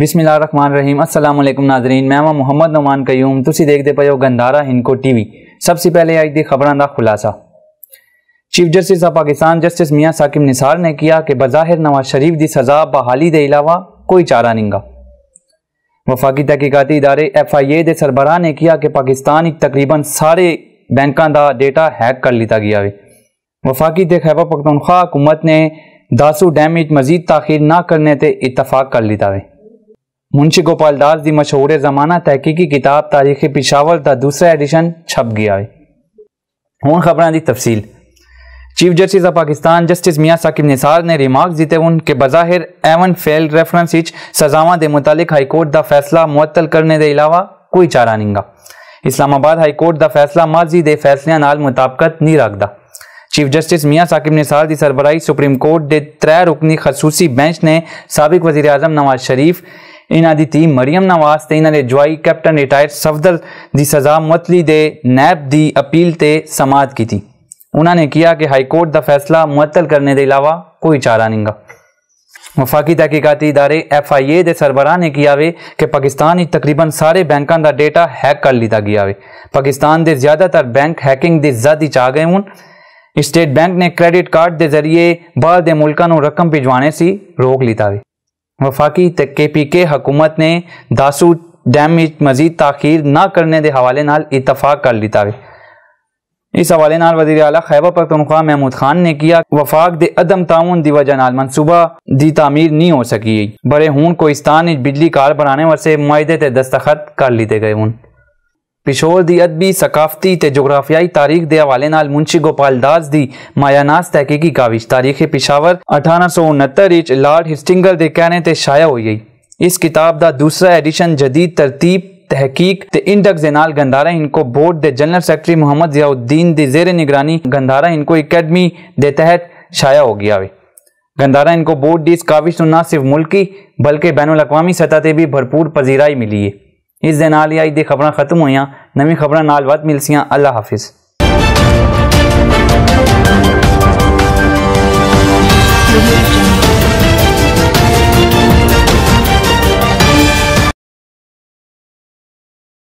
بسم اللہ الرحمن الرحیم السلام علیکم ناظرین محمد محمد نعمان دے پہ ہو گندارا ہنکو ٹی وی سب سے پہلے آئی دی خبران دا خلاصہ chief justice of Pakistan justice Mian Saqib نصار نے کیا کہ بظاہر نواز شریف دی سزا بحالی دے علاوہ کوئی چارہ نہیں گا وفاقی تحقیقاتی ادارے ایف آئی اے دے سربراہ نے کیا کہ پاکستان ایک تقریباً سارے بینکاں دا ڈیٹا ہیک کر لیتا گیا ہے وفاقی خیبر پختونخوا حکومت نے داسو ڈیمیج مزید تاخیر نہ کرنے تے اتفاق کر لیتا ہوئے منشی گوپال داس دی مشہور زمانہ تحقیقی کتاب تاریخ پشاور دا دوسرا ایڈیشن چھپ گیا ہے ہون خبران دی تفصیل chief justice of Pakistan justice Mian Saqib نثار نے ریمارک دیتے ان کہ بظاہر ایون فیل ریفرنس وچ سزاواں دے متعلق ہائی کورٹ دا فیصلہ معطل کرنے دے علاوہ کوئی چارہ نہیں گا اسلام آباد ہائی کورٹ دا فیصلہ ماضی دے فیصلیاں نال مطابقت نہیں رکھدا چیف جسٹس میاں ثاقب نثار دی سربراہی سپریم کورٹ دے ترے رکنی خصوصی بینچ نے سابق وزیراعظم نواز شریف دی تیم مریم نواز تے انہوں دے جوائی کیپٹن ریٹائر صفدر دی سزا متلی نیب دی اپیل تے سماعت کی انہاں نے کیا کہ ہائی کورٹ دا فیصلہ متل کرنے دے علاوہ کوئی چارہ نہیں گا وفاقی تحقیقاتی ادارے ایف آئی اے دے سربراہ نے کیا وے کہ پاکستان ہی تقریباً سارے بینکان دا ڈیٹا ہیک کر لیتا گیا وے پاکستان دے زیادہ تر بینک ہیکنگ دی چاہ گئے ہون اسٹیٹ بینک نے کریڈٹ کارڈ دے ذریعے باہر دے ملکانوں رقم بھجوا سی روک لیتا وے وفاقی کے پی کے حکومت نے داسو ڈیم مزید تاخیر نہ کرنے دے حوالے نال اتفاق کر لیتا ہے اس حوالے نال وزیر اعلیٰ خیبہ پر تنخواہ محمود خان نے کیا وفاق دے عدم تعاون کی وجہ منصوبہ دی تعمیر نہیں ہو سکی بڑے ہوں کوئستان بجلی کار بنانے واسطے معاہدے دستخط کر لیتے گئے ہون پشور کی ادبی ثقافتی جغرافیائی تاریخ کے حوالے نال منشی گوپال داس کی مایا ناس تحقیقی کاوش تاریخ پشاور اٹھارہ سو انتر لارڈ ہسٹنگر کے کہنے سے شائع ہوئی گئی اس کتاب کا دوسرا ایڈیشن جدید ترتیب تحقیق تے انڈکس دے نال گندارا ان کو بورڈ دے general secretary Muhammad Ziauddin دی زیر نگرانی گندارا ان کو اکیڈمی دے تحت شائع ہو گیا گندارا ان کو بورڈ دی اس کاوش کو نہ صرف ملکی بلکہ بین الاقوامی سطح تے بھی بھرپور پذیرائی ملی ہے اس آلی آئی دے خبران ختم ہوئی نوی خبر ود مل سیاں اللہ حافظ